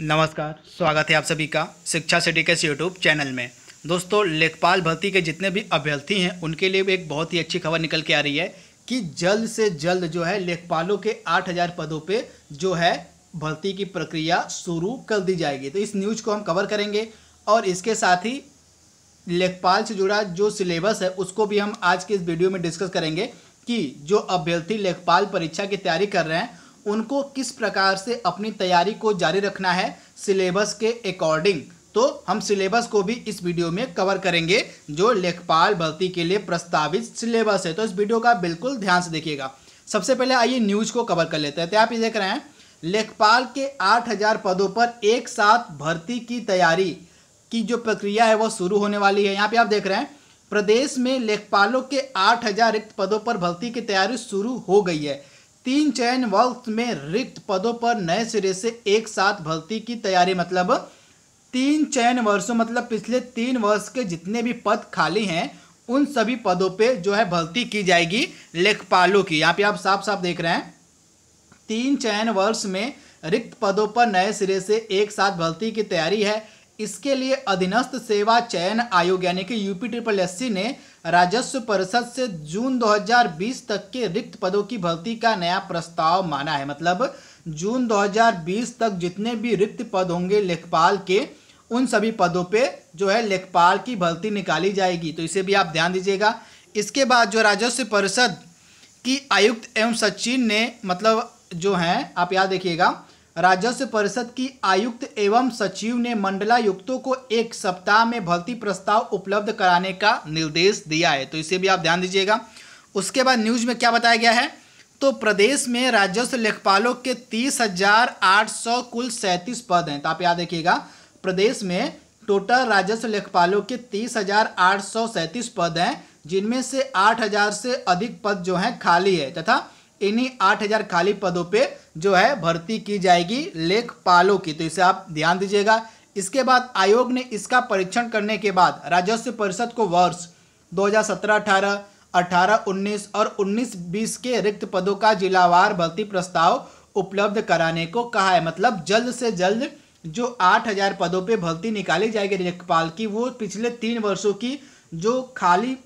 नमस्कार स्वागत है आप सभी का शिक्षा सिटी के यूट्यूब चैनल में दोस्तों लेखपाल भर्ती के जितने भी अभ्यर्थी हैं उनके लिए भी एक बहुत ही अच्छी खबर निकल के आ रही है कि जल्द से जल्द जो है लेखपालों के 8000 पदों पे जो है भर्ती की प्रक्रिया शुरू कर दी जाएगी तो इस न्यूज़ को हम कवर करेंगे और इसके साथ ही लेखपाल से जुड़ा जो सिलेबस है उसको भी हम आज के इस वीडियो में डिस्कस करेंगे कि जो अभ्यर्थी लेखपाल परीक्षा की तैयारी कर रहे हैं उनको किस प्रकार से अपनी तैयारी को जारी रखना है सिलेबस के अकॉर्डिंग तो हम सिलेबस को भी इस वीडियो में कवर करेंगे जो लेखपाल भर्ती के लिए प्रस्तावित सिलेबस है तो इस वीडियो का बिल्कुल ध्यान से देखिएगा सबसे पहले आइए न्यूज़ को कवर कर लेते हैं तो आप ये देख रहे हैं लेखपाल के 8000 पदों पर एक साथ भर्ती की तैयारी की जो प्रक्रिया है वो शुरू होने वाली है यहाँ पे आप देख रहे हैं प्रदेश में लेखपालों के आठ रिक्त पदों पर भर्ती की तैयारी शुरू हो गई है तीन चयन वक्त में रिक्त पदों पर नए सिरे से एक साथ भर्ती की तैयारी मतलब तीन चयन वर्षों मतलब पिछले तीन वर्ष के जितने भी पद खाली हैं उन सभी पदों पे जो है भर्ती की जाएगी लेखपालों की यहाँ पे आप साफ साफ देख रहे हैं तीन चयन वर्ष में रिक्त पदों पर नए सिरे से एक साथ भर्ती की तैयारी है इसके लिए अधीनस्थ सेवा चयन आयोग यानी कि यूपी ट्रिपल एस ने राजस्व परिषद से जून 2020 तक के रिक्त पदों की भर्ती का नया प्रस्ताव माना है मतलब जून 2020 तक जितने भी रिक्त पद होंगे लेखपाल के उन सभी पदों पे जो है लेखपाल की भर्ती निकाली जाएगी तो इसे भी आप ध्यान दीजिएगा इसके बाद जो राजस्व परिषद की आयुक्त एवं सचिन ने मतलब जो हैं आप याद देखिएगा राजस्व परिषद की आयुक्त एवं सचिव ने मंडलायुक्तों को एक सप्ताह में भर्ती प्रस्ताव उपलब्ध कराने का निर्देश दिया है तो इसे भी आप ध्यान दीजिएगा उसके बाद न्यूज में क्या बताया गया है तो प्रदेश में राजस्व लेखपालों के तीस हजार आठ सौ कुल सैंतीस पद हैं तो आप याद रखिएगा प्रदेश में टोटल राजस्व लेखपालों के तीस हजार आठ सौ सैंतीस पद हैं जिनमें से आठ हजार से अधिक पद जो हैं खाली है तथा इन्हीं 8000 खाली पदों पे जो है भर्ती की जाएगी लेखपालों की तो इसे आप ध्यान दीजिएगा इसके बाद आयोग ने इसका परीक्षण करने के बाद राजस्व परिषद को वर्ष 2017-18, 18-19 और 19-20 के रिक्त पदों का जिलावार भर्ती प्रस्ताव उपलब्ध कराने को कहा है मतलब जल्द से जल्द जो 8000 पदों पे भर्ती निकाली जाएगी लेखपाल की वो पिछले तीन वर्षों की जो खाली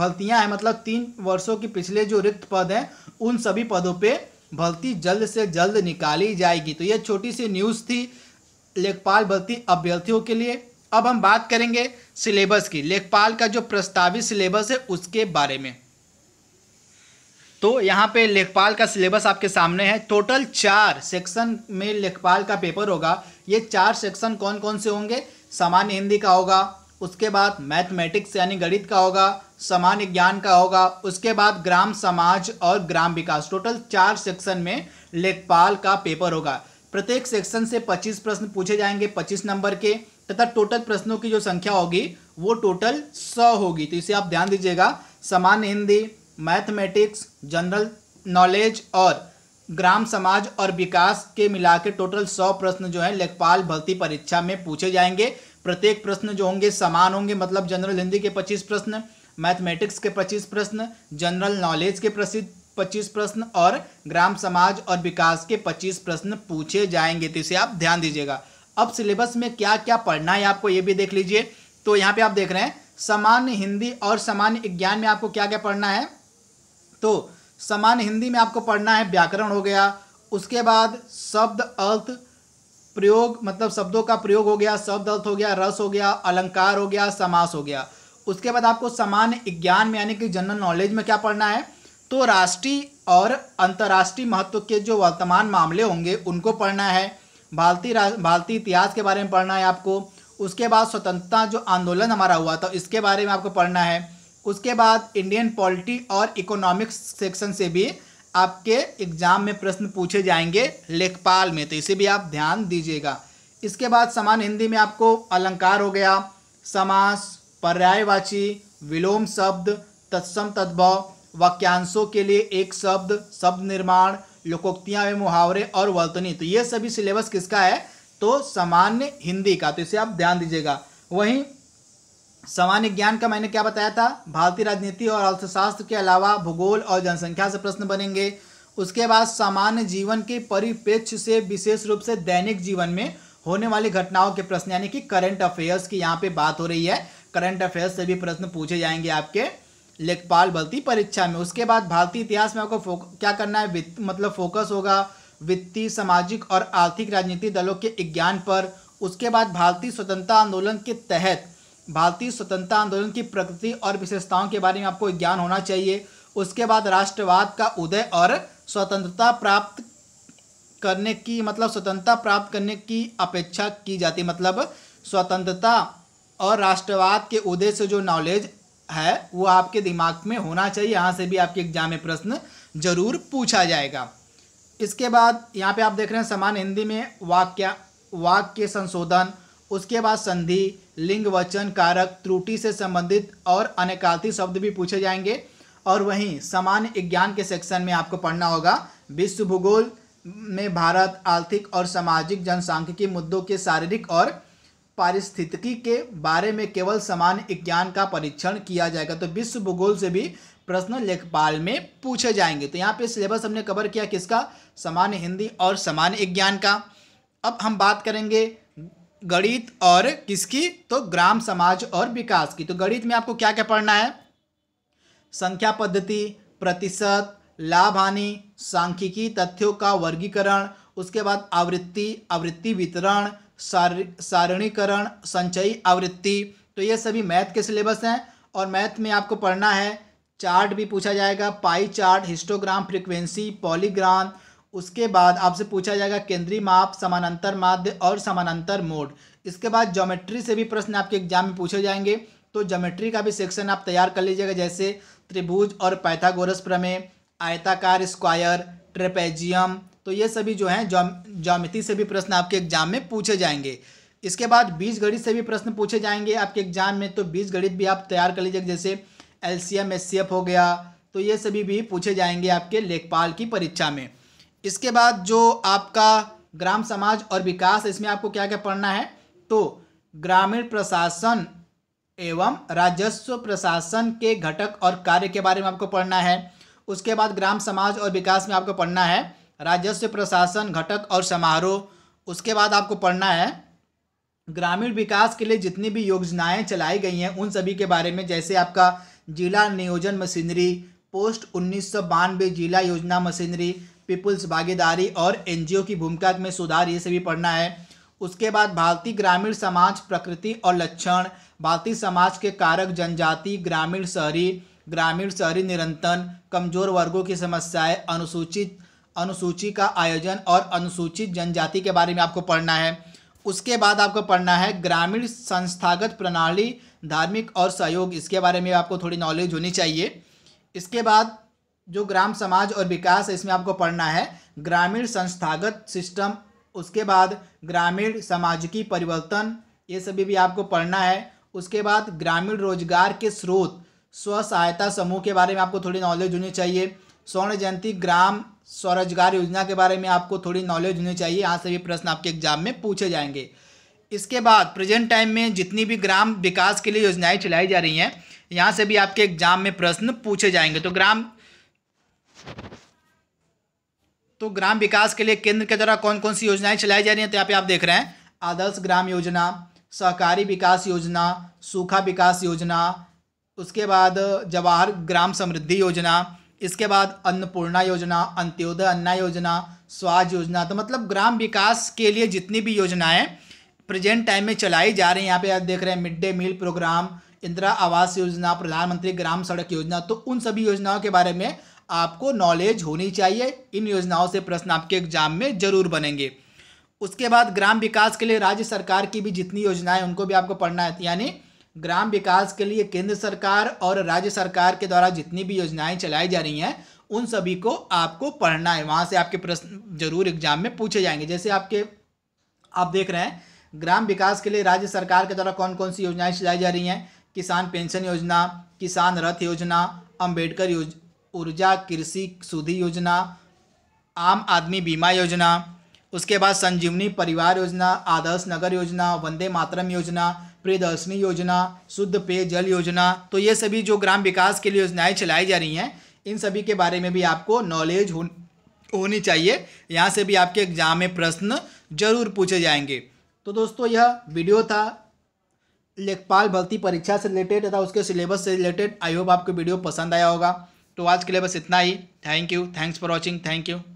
भर्तियां हैं मतलब तीन वर्षों की पिछले जो रिक्त पद हैं उन सभी पदों पे भर्ती जल्द से जल्द निकाली जाएगी तो यह छोटी सी न्यूज़ थी लेखपाल भर्ती अभ्यर्थियों के लिए अब हम बात करेंगे सिलेबस की लेखपाल का जो प्रस्तावित सिलेबस है उसके बारे में तो यहाँ पे लेखपाल का सिलेबस आपके सामने है टोटल चार सेक्शन में लेखपाल का पेपर होगा ये चार सेक्शन कौन कौन से होंगे सामान्य हिंदी का होगा उसके बाद मैथमेटिक्स यानी गणित का होगा सामान्य ज्ञान का होगा उसके बाद ग्राम समाज और ग्राम विकास टोटल चार सेक्शन में लेखपाल का पेपर होगा प्रत्येक सेक्शन से 25 प्रश्न पूछे जाएंगे 25 नंबर के तथा टोटल प्रश्नों की जो संख्या होगी वो टोटल 100 होगी तो इसे आप ध्यान दीजिएगा सामान्य हिंदी मैथमेटिक्स जनरल नॉलेज और ग्राम समाज और विकास के मिला के टोटल सौ प्रश्न जो है लेखपाल भर्ती परीक्षा में पूछे जाएंगे प्रत्येक प्रश्न जो होंगे समान होंगे मतलब जनरल हिंदी के पच्चीस प्रश्न मैथमेटिक्स के पच्चीस प्रश्न जनरल नॉलेज के प्रसिद्ध पच्चीस प्रश्न और ग्राम समाज और विकास के पच्चीस प्रश्न पूछे जाएंगे तो इसे आप ध्यान दीजिएगा अब सिलेबस में क्या क्या पढ़ना है आपको ये भी देख लीजिए तो यहाँ पे आप देख रहे हैं समान हिंदी और समान विज्ञान में आपको क्या क्या पढ़ना है तो समान हिंदी में आपको पढ़ना है व्याकरण हो गया उसके बाद शब्द अर्थ प्रयोग मतलब शब्दों का प्रयोग हो गया शब्द अर्थ हो गया रस हो गया अलंकार हो गया समास हो गया उसके बाद आपको सामान्य ज्ञान में यानी कि जनरल नॉलेज में क्या पढ़ना है तो राष्ट्रीय और अंतर्राष्ट्रीय महत्व के जो वर्तमान मामले होंगे उनको पढ़ना है भारतीय भारतीय इतिहास के बारे में पढ़ना है आपको उसके बाद स्वतंत्रता जो आंदोलन हमारा हुआ था इसके बारे में आपको पढ़ना है उसके बाद इंडियन पॉलिटी और इकोनॉमिक्स सेक्शन से भी आपके एग्जाम में प्रश्न पूछे जाएंगे लेखपाल में तो इसे भी आप ध्यान दीजिएगा इसके बाद समान हिंदी में आपको अलंकार हो गया समास पर्यायवाची विलोम शब्द तत्सम तद्भव वाक्यांशों के लिए एक शब्द शब्द निर्माण लोकोक्तियां एवं मुहावरे और वर्तनी तो ये सभी सिलेबस किसका है तो सामान्य हिंदी का तो इसे आप ध्यान दीजिएगा वहीं सामान्य ज्ञान का मैंने क्या बताया था भारतीय राजनीति और अर्थशास्त्र के अलावा भूगोल और जनसंख्या से प्रश्न बनेंगे उसके बाद सामान्य जीवन के परिप्रेक्ष्य से विशेष रूप से दैनिक जीवन में होने वाली घटनाओं के प्रश्न यानी कि करंट अफेयर्स की यहाँ पे बात हो रही है करंट अफेयर्स से भी प्रश्न पूछे जाएंगे आपके लेखपाल भर्ती परीक्षा में उसके बाद भारतीय इतिहास में आपको क्या करना है मतलब फोकस होगा वित्तीय सामाजिक और आर्थिक राजनीतिक दलों के विज्ञान पर उसके बाद भारतीय स्वतंत्रता आंदोलन के तहत भारतीय स्वतंत्रता आंदोलन की प्रकृति और विशेषताओं के बारे में आपको ज्ञान होना चाहिए उसके बाद राष्ट्रवाद का उदय और स्वतंत्रता प्राप्त करने की मतलब स्वतंत्रता प्राप्त करने की अपेक्षा की जाती मतलब स्वतंत्रता और राष्ट्रवाद के उदय से जो नॉलेज है वो आपके दिमाग में होना चाहिए यहाँ से भी आपके एग्जाम में प्रश्न जरूर पूछा जाएगा इसके बाद यहाँ पे आप देख रहे हैं समान हिंदी में वाक्य वाक्य संशोधन उसके बाद संधि लिंग वचन कारक त्रुटि से संबंधित और अनेकार्थी शब्द भी पूछे जाएंगे और वहीं सामान्य ज्ञान के सेक्शन में आपको पढ़ना होगा विश्व भूगोल में भारत आर्थिक और सामाजिक जनसांख्यिकी मुद्दों के शारीरिक और पारिस्थितिकी के बारे में केवल सामान्य ज्ञान का परीक्षण किया जाएगा तो विश्व भूगोल से भी प्रश्न लेखपाल में पूछे जाएंगे तो यहाँ पे सिलेबस हमने कवर किया किसका सामान्य हिंदी और सामान्य ज्ञान का अब हम बात करेंगे गणित और किसकी तो ग्राम समाज और विकास की तो गणित में आपको क्या क्या पढ़ना है संख्या पद्धति प्रतिशत लाभ हानि सांख्यिकी तथ्यों का वर्गीकरण उसके बाद आवृत्ति आवृत्ति वितरण सारणीकरण संचयी आवृत्ति तो ये सभी मैथ के सिलेबस हैं और मैथ में आपको पढ़ना है चार्ट भी पूछा जाएगा pie chart histogram frequency polygram उसके बाद आपसे पूछा जाएगा केंद्रीय माप समानांतर माध्य और समानांतर मोड इसके बाद ज्योमेट्री से भी प्रश्न आपके एग्जाम में पूछे जाएंगे तो ज्योमेट्री का भी सेक्शन आप तैयार कर लीजिएगा जैसे त्रिभुज और पैथागोरस प्रमेय आयताकार स्क्वायर ट्रेपेजियम तो ये सभी जो हैं ज्यामिति से भी प्रश्न आपके एग्जाम में पूछे जाएंगे इसके बाद बीज गणित से भी प्रश्न पूछे जाएंगे आपके एग्जाम में तो बीज गणित भी आप तैयार कर लीजिए जैसे L C M S C F हो गया तो ये सभी भी पूछे जाएंगे आपके लेखपाल की परीक्षा में इसके बाद जो आपका ग्राम समाज और विकास इसमें आपको क्या क्या पढ़ना है तो ग्रामीण प्रशासन एवं राजस्व प्रशासन के घटक और कार्य के बारे में आपको पढ़ना है उसके बाद ग्राम समाज और विकास में आपको पढ़ना है राजस्व प्रशासन घटक और समारोह उसके बाद आपको पढ़ना है ग्रामीण विकास के लिए जितनी भी योजनाएं चलाई गई हैं उन सभी के बारे में जैसे आपका जिला नियोजन मशीनरी पोस्ट उन्नीस जिला योजना मशीनरी पीपुल्स भागीदारी और एन की भूमिका में सुधार ये सभी पढ़ना है उसके बाद भारतीय ग्रामीण समाज प्रकृति और लक्षण भारतीय समाज के कारक जनजाति ग्रामीण शहरी ग्रामीण शहरी निरंतर कमजोर वर्गों की समस्याएं अनुसूचित अनुसूची का आयोजन और अनुसूचित जनजाति के बारे में आपको पढ़ना है उसके बाद आपको पढ़ना है ग्रामीण संस्थागत प्रणाली धार्मिक और सहयोग इसके बारे में आपको थोड़ी नॉलेज होनी चाहिए इसके बाद जो ग्राम समाज और विकास है इसमें आपको पढ़ना है ग्रामीण संस्थागत सिस्टम उसके बाद ग्रामीण सामाजिकी परिवर्तन ये सभी भी आपको पढ़ना है उसके बाद ग्रामीण रोजगार के स्रोत स्व सहायता समूह के बारे में आपको थोड़ी नॉलेज होनी चाहिए स्वर्ण जयंती ग्राम स्वरोजगार योजना के बारे में आपको थोड़ी नॉलेज होनी चाहिए यहाँ से भी प्रश्न आपके एग्जाम में पूछे जाएंगे इसके बाद प्रेजेंट टाइम में जितनी भी ग्राम विकास के लिए योजनाएं चलाई जा रही हैं यहाँ से भी आपके एग्जाम में प्रश्न पूछे जाएंगे तो ग्राम तो ग्राम विकास के लिए केंद्र के द्वारा कौन कौन सी योजनाएं चलाई जा रही हैं तो यहाँ पे आप देख रहे हैं आदर्श ग्राम योजना सहकारी विकास योजना सूखा विकास योजना उसके बाद जवाहर ग्राम समृद्धि योजना इसके बाद अन्नपूर्णा योजना अंत्योदय अन्ना योजना स्वाज योजना तो मतलब ग्राम विकास के लिए जितनी भी योजनाएं प्रेजेंट टाइम में चलाई जा रही हैं यहाँ पे आप देख रहे हैं mid day meal programme Indira Awas Yojana प्रधानमंत्री ग्राम सड़क योजना तो उन सभी योजनाओं के बारे में आपको नॉलेज होनी चाहिए इन योजनाओं से प्रश्न आपके एग्जाम में जरूर बनेंगे उसके बाद ग्राम विकास के लिए राज्य सरकार की भी जितनी योजनाएं उनको भी आपको पढ़ना है तो यानी ग्राम विकास के लिए केंद्र सरकार और राज्य सरकार के द्वारा जितनी भी योजनाएं चलाई जा रही हैं उन सभी को आपको पढ़ना है वहाँ से आपके प्रश्न जरूर एग्जाम में पूछे जाएंगे जैसे आपके आप देख रहे हैं ग्राम विकास के लिए राज्य सरकार के द्वारा कौन कौन सी योजनाएं चलाई जा रही हैं किसान पेंशन योजना किसान रथ योजना अम्बेडकर योज ऊर्जा कृषि सुधि योजना आम आदमी बीमा योजना उसके बाद संजीवनी परिवार योजना आदर्श नगर योजना वंदे मातरम योजना प्रियदर्शनी योजना शुद्ध पेयजल योजना तो ये सभी जो ग्राम विकास के लिए योजनाएं चलाई जा रही हैं इन सभी के बारे में भी आपको नॉलेज हो होनी चाहिए यहाँ से भी आपके एग्जाम में प्रश्न जरूर पूछे जाएंगे तो दोस्तों यह वीडियो था लेखपाल भर्ती परीक्षा से रिलेटेड तथा उसके सिलेबस से रिलेटेड आई होप आपको वीडियो पसंद आया होगा तो आज के लिए बस इतना ही thank you thanks for watching thank you